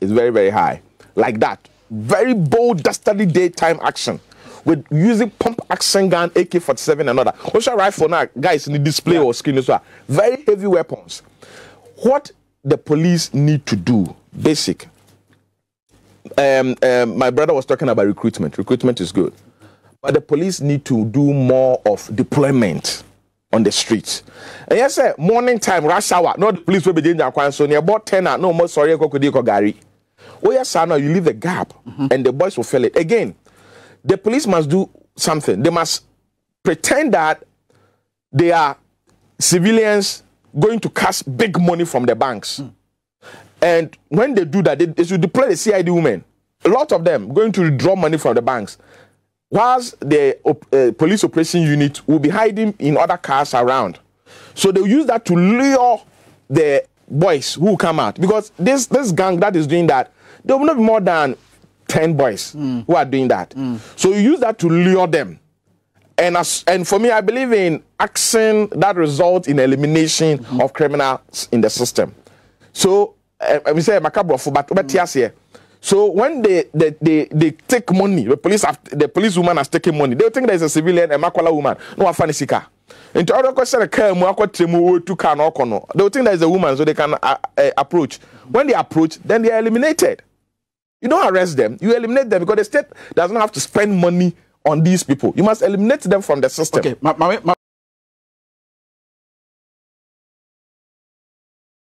is very, very high. Like that. Very bold, dastardly daytime action with using pump action gun, AK 47 and other. Also rifle now, guys in the display yeah. or screen as well. Very heavy weapons. What the police need to do, basic. Um, um, my brother was talking about recruitment. Recruitment is good. But the police need to do more of deployment on the streets. And yes, sir, morning time, rush hour, not the police will be doing that. So near about 10 no more sorry, gari. Oh, yes, sir, now you leave the gap mm -hmm. and the boys will fill it. Again, the police must do something. They must pretend that they are civilians going to cash big money from the banks. Mm. And when they do that, they, they should deploy the CID women. A lot of them going to withdraw money from the banks whilst the uh, police operation unit will be hiding in other cars around. So they use that to lure the boys who come out because this this gang that is doing that there will not be more than 10 boys mm. who are doing that mm. so you use that to lure them and as and for me i believe in action that results in elimination mm -hmm. of criminals in the system so uh, we say macabre but mm. here So when they they, they, they take money, the police have, the police woman has taken money. They think there is a civilian, a makwala woman. No I afani car. Into other question, a car, mu akotremu to car no kono. They think there is a woman, so they can uh, uh, approach. When they approach, then they are eliminated. You don't arrest them. You eliminate them because the state doesn't have to spend money on these people. You must eliminate them from the system. Okay, my, my, my